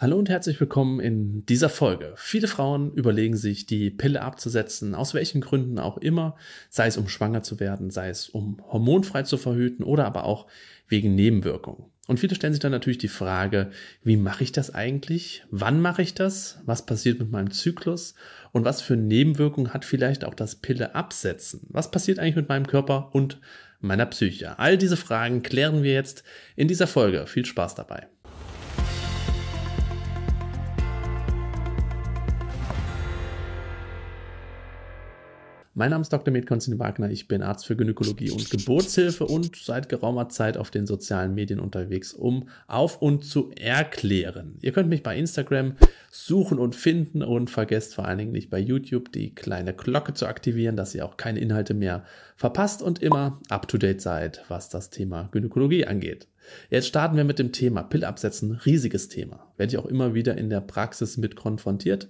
Hallo und herzlich willkommen in dieser Folge. Viele Frauen überlegen sich, die Pille abzusetzen, aus welchen Gründen auch immer, sei es um schwanger zu werden, sei es um hormonfrei zu verhüten oder aber auch wegen Nebenwirkungen. Und viele stellen sich dann natürlich die Frage, wie mache ich das eigentlich? Wann mache ich das? Was passiert mit meinem Zyklus? Und was für Nebenwirkungen hat vielleicht auch das Pille absetzen? Was passiert eigentlich mit meinem Körper und meiner Psyche? All diese Fragen klären wir jetzt in dieser Folge. Viel Spaß dabei. Mein Name ist Dr. Med Konstantin Wagner, ich bin Arzt für Gynäkologie und Geburtshilfe und seit geraumer Zeit auf den sozialen Medien unterwegs, um auf und zu erklären. Ihr könnt mich bei Instagram suchen und finden und vergesst vor allen Dingen nicht bei YouTube die kleine Glocke zu aktivieren, dass ihr auch keine Inhalte mehr verpasst und immer up-to-date seid, was das Thema Gynäkologie angeht. Jetzt starten wir mit dem Thema Pille absetzen, riesiges Thema. Werde ich auch immer wieder in der Praxis mit konfrontiert.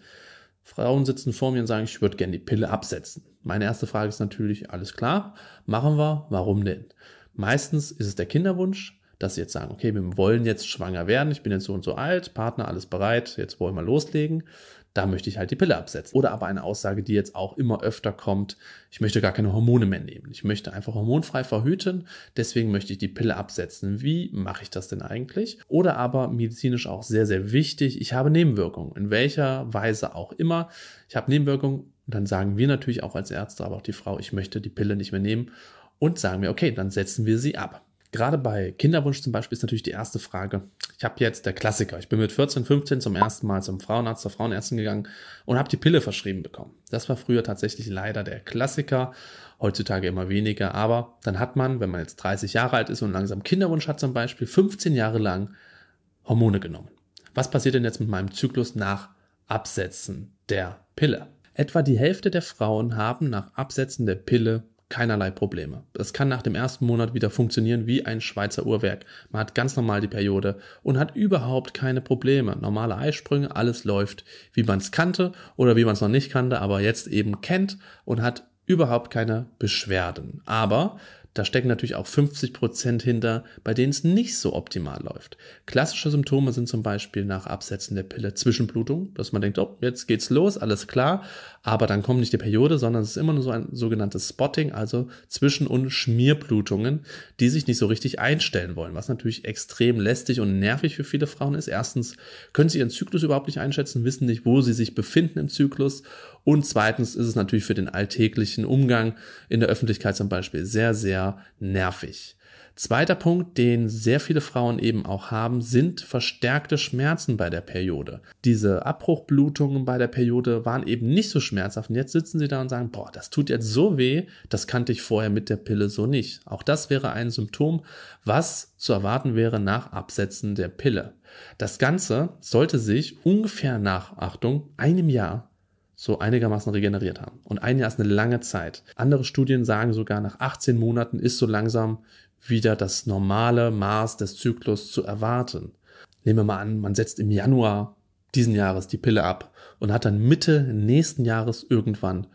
Frauen sitzen vor mir und sagen, ich würde gerne die Pille absetzen. Meine erste Frage ist natürlich, alles klar, machen wir, warum denn? Meistens ist es der Kinderwunsch, dass sie jetzt sagen, okay, wir wollen jetzt schwanger werden, ich bin jetzt so und so alt, Partner, alles bereit, jetzt wollen wir loslegen. Da möchte ich halt die Pille absetzen. Oder aber eine Aussage, die jetzt auch immer öfter kommt, ich möchte gar keine Hormone mehr nehmen. Ich möchte einfach hormonfrei verhüten, deswegen möchte ich die Pille absetzen. Wie mache ich das denn eigentlich? Oder aber medizinisch auch sehr, sehr wichtig, ich habe Nebenwirkungen, in welcher Weise auch immer. Ich habe Nebenwirkungen und dann sagen wir natürlich auch als Ärzte, aber auch die Frau, ich möchte die Pille nicht mehr nehmen und sagen wir, okay, dann setzen wir sie ab. Gerade bei Kinderwunsch zum Beispiel ist natürlich die erste Frage, ich habe jetzt der Klassiker, ich bin mit 14, 15 zum ersten Mal zum Frauenarzt, zur Frauenärztin gegangen und habe die Pille verschrieben bekommen. Das war früher tatsächlich leider der Klassiker, heutzutage immer weniger, aber dann hat man, wenn man jetzt 30 Jahre alt ist und langsam Kinderwunsch hat zum Beispiel, 15 Jahre lang Hormone genommen. Was passiert denn jetzt mit meinem Zyklus nach Absetzen der Pille? Etwa die Hälfte der Frauen haben nach Absetzen der Pille keinerlei Probleme. Das kann nach dem ersten Monat wieder funktionieren wie ein Schweizer Uhrwerk. Man hat ganz normal die Periode und hat überhaupt keine Probleme. Normale Eisprünge, alles läuft, wie man es kannte oder wie man es noch nicht kannte, aber jetzt eben kennt und hat überhaupt keine Beschwerden. Aber da stecken natürlich auch 50 Prozent hinter, bei denen es nicht so optimal läuft. Klassische Symptome sind zum Beispiel nach Absetzen der Pille Zwischenblutung, dass man denkt, oh, jetzt geht's los, alles klar, aber dann kommt nicht die Periode, sondern es ist immer nur so ein sogenanntes Spotting, also Zwischen- und Schmierblutungen, die sich nicht so richtig einstellen wollen, was natürlich extrem lästig und nervig für viele Frauen ist. Erstens können sie ihren Zyklus überhaupt nicht einschätzen, wissen nicht, wo sie sich befinden im Zyklus und zweitens ist es natürlich für den alltäglichen Umgang in der Öffentlichkeit zum Beispiel sehr, sehr nervig. Zweiter Punkt, den sehr viele Frauen eben auch haben, sind verstärkte Schmerzen bei der Periode. Diese Abbruchblutungen bei der Periode waren eben nicht so schmerzhaft. Und jetzt sitzen sie da und sagen, boah, das tut jetzt so weh, das kannte ich vorher mit der Pille so nicht. Auch das wäre ein Symptom, was zu erwarten wäre nach Absetzen der Pille. Das Ganze sollte sich ungefähr nach, Achtung, einem Jahr so einigermaßen regeneriert haben. Und ein Jahr ist eine lange Zeit. Andere Studien sagen sogar, nach 18 Monaten ist so langsam wieder das normale Maß des Zyklus zu erwarten. Nehmen wir mal an, man setzt im Januar diesen Jahres die Pille ab und hat dann Mitte nächsten Jahres irgendwann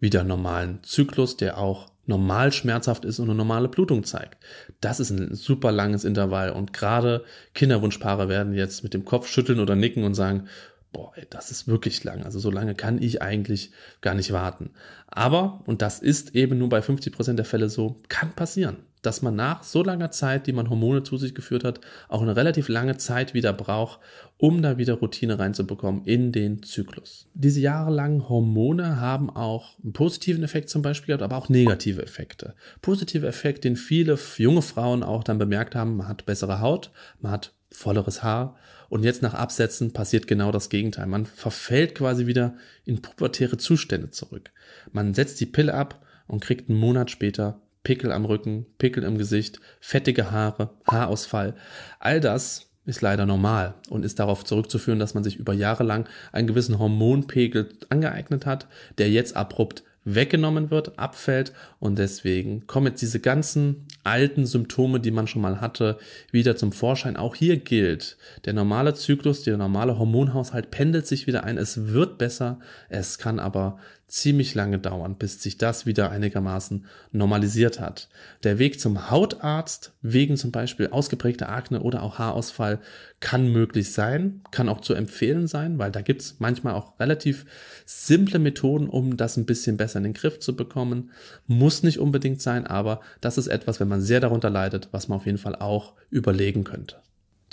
wieder normalen Zyklus, der auch normal schmerzhaft ist und eine normale Blutung zeigt. Das ist ein super langes Intervall und gerade Kinderwunschpaare werden jetzt mit dem Kopf schütteln oder nicken und sagen, boah, ey, das ist wirklich lang. Also so lange kann ich eigentlich gar nicht warten. Aber, und das ist eben nur bei 50% Prozent der Fälle so, kann passieren, dass man nach so langer Zeit, die man Hormone zu sich geführt hat, auch eine relativ lange Zeit wieder braucht, um da wieder Routine reinzubekommen in den Zyklus. Diese jahrelangen Hormone haben auch einen positiven Effekt zum Beispiel, gehabt, aber auch negative Effekte. Positive Effekt, den viele junge Frauen auch dann bemerkt haben, man hat bessere Haut, man hat volleres Haar und jetzt nach Absetzen passiert genau das Gegenteil. Man verfällt quasi wieder in pubertäre Zustände zurück. Man setzt die Pille ab und kriegt einen Monat später Pickel am Rücken, Pickel im Gesicht, fettige Haare, Haarausfall. All das ist leider normal und ist darauf zurückzuführen, dass man sich über Jahre lang einen gewissen Hormonpegel angeeignet hat, der jetzt abrupt weggenommen wird, abfällt und deswegen kommen jetzt diese ganzen alten Symptome, die man schon mal hatte, wieder zum Vorschein. Auch hier gilt, der normale Zyklus, der normale Hormonhaushalt pendelt sich wieder ein, es wird besser, es kann aber ziemlich lange dauern, bis sich das wieder einigermaßen normalisiert hat. Der Weg zum Hautarzt wegen zum Beispiel ausgeprägter Akne oder auch Haarausfall kann möglich sein, kann auch zu empfehlen sein, weil da gibt's manchmal auch relativ simple Methoden, um das ein bisschen besser in den Griff zu bekommen. Muss nicht unbedingt sein, aber das ist etwas, wenn man sehr darunter leidet, was man auf jeden Fall auch überlegen könnte.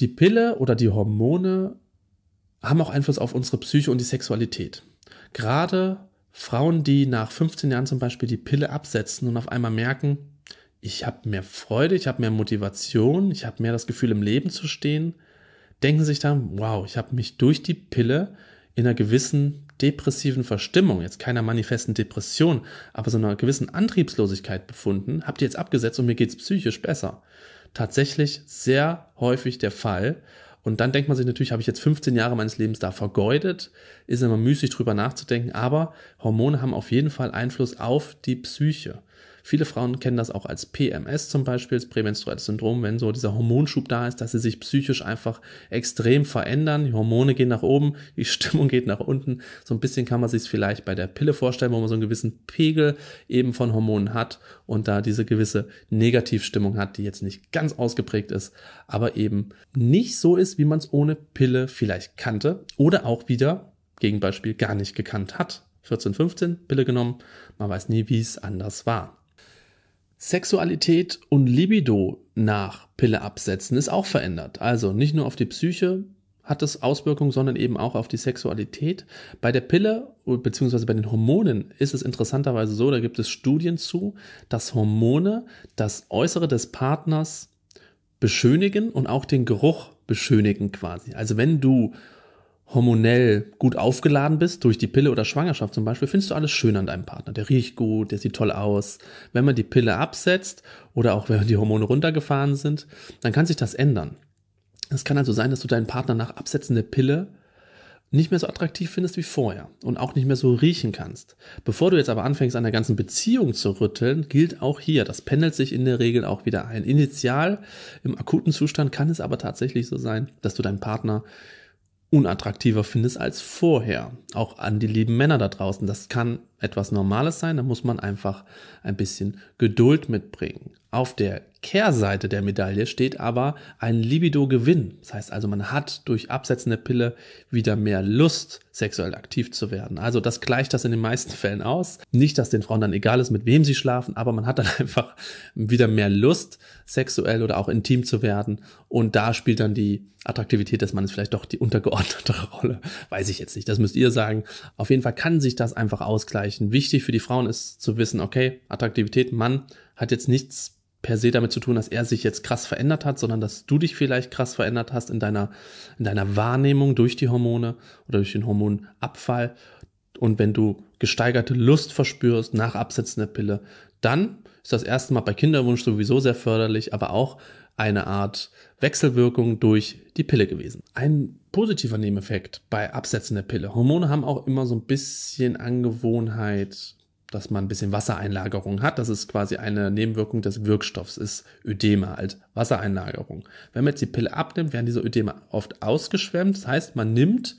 Die Pille oder die Hormone haben auch Einfluss auf unsere Psyche und die Sexualität. Gerade Frauen, die nach 15 Jahren zum Beispiel die Pille absetzen und auf einmal merken, ich habe mehr Freude, ich habe mehr Motivation, ich habe mehr das Gefühl, im Leben zu stehen, denken sich dann, wow, ich habe mich durch die Pille in einer gewissen depressiven Verstimmung, jetzt keiner manifesten Depression, aber so einer gewissen Antriebslosigkeit befunden, habt die jetzt abgesetzt und mir geht's psychisch besser. Tatsächlich sehr häufig der Fall. Und dann denkt man sich natürlich, habe ich jetzt 15 Jahre meines Lebens da vergeudet? Ist immer müßig drüber nachzudenken, aber Hormone haben auf jeden Fall Einfluss auf die Psyche. Viele Frauen kennen das auch als PMS zum Beispiel, das Prämenstruelles Syndrom, wenn so dieser Hormonschub da ist, dass sie sich psychisch einfach extrem verändern. Die Hormone gehen nach oben, die Stimmung geht nach unten. So ein bisschen kann man sich es vielleicht bei der Pille vorstellen, wo man so einen gewissen Pegel eben von Hormonen hat und da diese gewisse Negativstimmung hat, die jetzt nicht ganz ausgeprägt ist, aber eben nicht so ist, wie man es ohne Pille vielleicht kannte oder auch wieder Gegenbeispiel gar nicht gekannt hat. 14, 15 Pille genommen, man weiß nie, wie es anders war. Sexualität und Libido nach Pille absetzen ist auch verändert. Also nicht nur auf die Psyche hat das Auswirkungen, sondern eben auch auf die Sexualität. Bei der Pille bzw. bei den Hormonen ist es interessanterweise so, da gibt es Studien zu, dass Hormone das Äußere des Partners beschönigen und auch den Geruch beschönigen quasi. Also wenn du hormonell gut aufgeladen bist, durch die Pille oder Schwangerschaft zum Beispiel, findest du alles schön an deinem Partner. Der riecht gut, der sieht toll aus. Wenn man die Pille absetzt oder auch wenn die Hormone runtergefahren sind, dann kann sich das ändern. Es kann also sein, dass du deinen Partner nach Absetzen der Pille nicht mehr so attraktiv findest wie vorher und auch nicht mehr so riechen kannst. Bevor du jetzt aber anfängst, an der ganzen Beziehung zu rütteln, gilt auch hier, das pendelt sich in der Regel auch wieder ein. Initial im akuten Zustand kann es aber tatsächlich so sein, dass du deinen Partner unattraktiver findest als vorher. Auch an die lieben Männer da draußen. Das kann etwas Normales sein, da muss man einfach ein bisschen Geduld mitbringen. Auf der Kehrseite der Medaille steht aber ein Libido-Gewinn. Das heißt also, man hat durch Absetzen der Pille wieder mehr Lust, sexuell aktiv zu werden. Also das gleicht das in den meisten Fällen aus. Nicht, dass den Frauen dann egal ist, mit wem sie schlafen, aber man hat dann einfach wieder mehr Lust, sexuell oder auch intim zu werden. Und da spielt dann die Attraktivität des Mannes vielleicht doch die untergeordnete Rolle. Weiß ich jetzt nicht, das müsst ihr sagen. Auf jeden Fall kann sich das einfach ausgleichen erreichen. Wichtig für die Frauen ist zu wissen, okay, Attraktivität, Mann hat jetzt nichts per se damit zu tun, dass er sich jetzt krass verändert hat, sondern dass du dich vielleicht krass verändert hast in deiner, in deiner Wahrnehmung durch die Hormone oder durch den Hormonabfall. Und wenn du gesteigerte Lust verspürst nach Absetzen der Pille, dann ist das erste Mal bei Kinderwunsch sowieso sehr förderlich, aber auch eine Art Wechselwirkung durch die Pille gewesen. Ein positiver Nebeneffekt bei Absetzen der Pille. Hormone haben auch immer so ein bisschen Angewohnheit, dass man ein bisschen Wassereinlagerung hat. Das ist quasi eine Nebenwirkung des Wirkstoffs, ist Ödeme, als Wassereinlagerung. Wenn man jetzt die Pille abnimmt, werden diese Ödeme oft ausgeschwemmt. Das heißt, man nimmt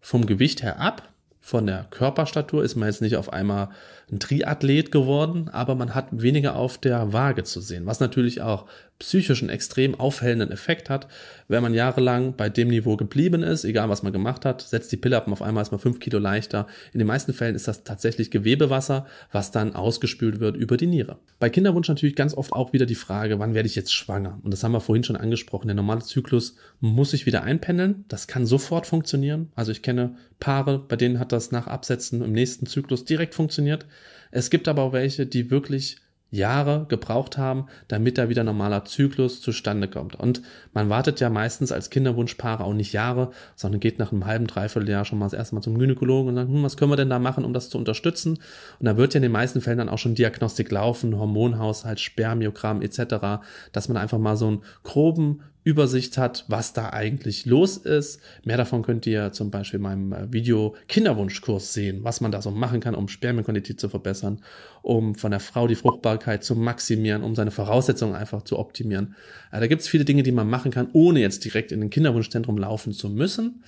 vom Gewicht her ab. Von der Körperstatur ist man jetzt nicht auf einmal ein Triathlet geworden, aber man hat weniger auf der Waage zu sehen, was natürlich auch psychischen extrem aufhellenden Effekt hat. Wenn man jahrelang bei dem Niveau geblieben ist, egal was man gemacht hat, setzt die Pille ab und auf einmal ist man fünf Kilo leichter. In den meisten Fällen ist das tatsächlich Gewebewasser, was dann ausgespült wird über die Niere. Bei Kinderwunsch natürlich ganz oft auch wieder die Frage, wann werde ich jetzt schwanger? Und das haben wir vorhin schon angesprochen. Der normale Zyklus muss sich wieder einpendeln. Das kann sofort funktionieren. Also ich kenne Paare, bei denen hat das nach Absetzen im nächsten Zyklus direkt funktioniert. Es gibt aber auch welche, die wirklich Jahre gebraucht haben, damit da wieder normaler Zyklus zustande kommt. Und man wartet ja meistens als Kinderwunschpaare auch nicht Jahre, sondern geht nach einem halben, dreiviertel Jahr schon mal das erste Mal zum Gynäkologen und sagt, hm, was können wir denn da machen, um das zu unterstützen? Und da wird ja in den meisten Fällen dann auch schon Diagnostik laufen, Hormonhaushalt, Spermiogramm etc., dass man einfach mal so einen groben Übersicht hat, was da eigentlich los ist. Mehr davon könnt ihr zum Beispiel in meinem äh, Video Kinderwunschkurs sehen, was man da so machen kann, um Spermienquantität zu verbessern, um von der Frau die Fruchtbarkeit zu maximieren, um seine Voraussetzungen einfach zu optimieren. Äh, da gibt es viele Dinge, die man machen kann, ohne jetzt direkt in ein Kinderwunschzentrum laufen zu müssen.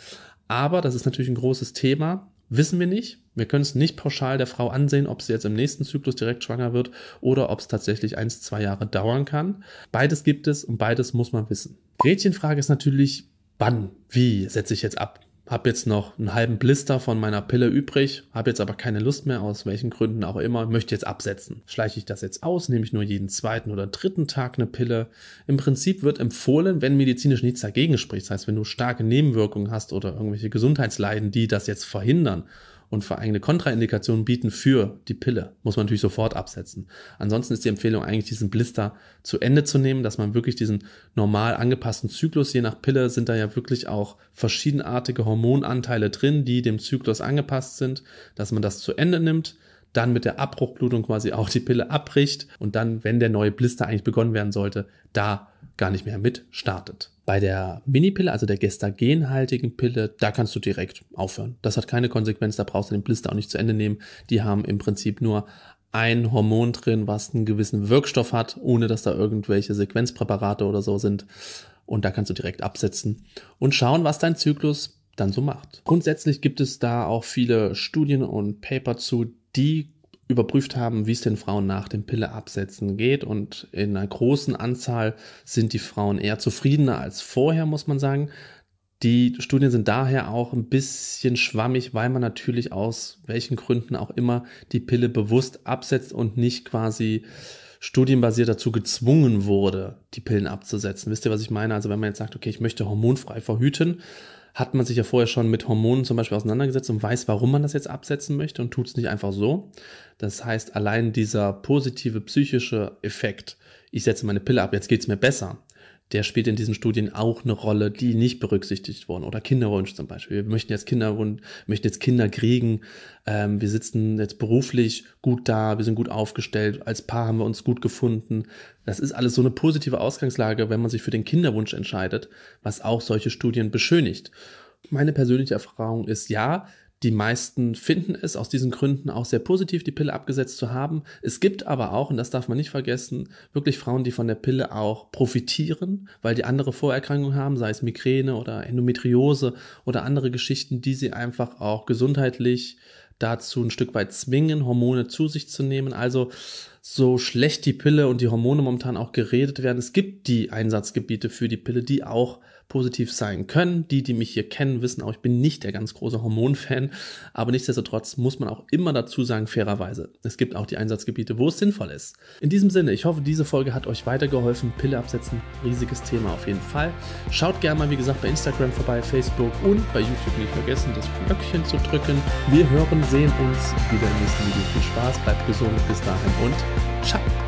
Aber das ist natürlich ein großes Thema. Wissen wir nicht. Wir können es nicht pauschal der Frau ansehen, ob sie jetzt im nächsten Zyklus direkt schwanger wird oder ob es tatsächlich eins, zwei Jahre dauern kann. Beides gibt es und beides muss man wissen. Gretchenfrage ist natürlich, wann, wie setze ich jetzt ab? Hab jetzt noch einen halben Blister von meiner Pille übrig, habe jetzt aber keine Lust mehr, aus welchen Gründen auch immer, möchte jetzt absetzen. Schleiche ich das jetzt aus, nehme ich nur jeden zweiten oder dritten Tag eine Pille. Im Prinzip wird empfohlen, wenn medizinisch nichts dagegen spricht, das heißt, wenn du starke Nebenwirkungen hast oder irgendwelche Gesundheitsleiden, die das jetzt verhindern, und Vereine Kontraindikationen bieten für die Pille, muss man natürlich sofort absetzen. Ansonsten ist die Empfehlung eigentlich, diesen Blister zu Ende zu nehmen, dass man wirklich diesen normal angepassten Zyklus, je nach Pille sind da ja wirklich auch verschiedenartige Hormonanteile drin, die dem Zyklus angepasst sind, dass man das zu Ende nimmt, dann mit der Abbruchblutung quasi auch die Pille abbricht und dann, wenn der neue Blister eigentlich begonnen werden sollte, da gar nicht mehr mit startet. Bei der Minipille, also der gestagenhaltigen Pille, da kannst du direkt aufhören. Das hat keine Konsequenz, da brauchst du den Blister auch nicht zu Ende nehmen. Die haben im Prinzip nur ein Hormon drin, was einen gewissen Wirkstoff hat, ohne dass da irgendwelche Sequenzpräparate oder so sind. Und da kannst du direkt absetzen und schauen, was dein Zyklus dann so macht. Grundsätzlich gibt es da auch viele Studien und Paper zu, die überprüft haben, wie es den Frauen nach dem Pille absetzen geht. Und in einer großen Anzahl sind die Frauen eher zufriedener als vorher, muss man sagen. Die Studien sind daher auch ein bisschen schwammig, weil man natürlich aus welchen Gründen auch immer die Pille bewusst absetzt und nicht quasi studienbasiert dazu gezwungen wurde, die Pillen abzusetzen. Wisst ihr, was ich meine? Also wenn man jetzt sagt, okay, ich möchte hormonfrei verhüten, hat man sich ja vorher schon mit Hormonen zum Beispiel auseinandergesetzt und weiß, warum man das jetzt absetzen möchte und tut es nicht einfach so. Das heißt, allein dieser positive psychische Effekt, ich setze meine Pille ab, jetzt geht es mir besser, der spielt in diesen Studien auch eine Rolle, die nicht berücksichtigt worden. Oder Kinderwunsch zum Beispiel. Wir möchten jetzt Kinderwunsch, möchten jetzt Kinder kriegen. Ähm, wir sitzen jetzt beruflich gut da, wir sind gut aufgestellt. Als Paar haben wir uns gut gefunden. Das ist alles so eine positive Ausgangslage, wenn man sich für den Kinderwunsch entscheidet, was auch solche Studien beschönigt. Meine persönliche Erfahrung ist ja, die meisten finden es aus diesen Gründen auch sehr positiv, die Pille abgesetzt zu haben. Es gibt aber auch, und das darf man nicht vergessen, wirklich Frauen, die von der Pille auch profitieren, weil die andere Vorerkrankungen haben, sei es Migräne oder Endometriose oder andere Geschichten, die sie einfach auch gesundheitlich dazu ein Stück weit zwingen, Hormone zu sich zu nehmen. Also so schlecht die Pille und die Hormone momentan auch geredet werden, es gibt die Einsatzgebiete für die Pille, die auch positiv sein können. Die, die mich hier kennen, wissen auch, ich bin nicht der ganz große Hormonfan, aber nichtsdestotrotz muss man auch immer dazu sagen, fairerweise, es gibt auch die Einsatzgebiete, wo es sinnvoll ist. In diesem Sinne, ich hoffe, diese Folge hat euch weitergeholfen. Pille absetzen, riesiges Thema auf jeden Fall. Schaut gerne mal, wie gesagt, bei Instagram vorbei, Facebook und bei YouTube nicht vergessen, das Glöckchen zu drücken. Wir hören, sehen uns wieder im nächsten Video. Viel Spaß, bleibt gesund, bis dahin und ciao.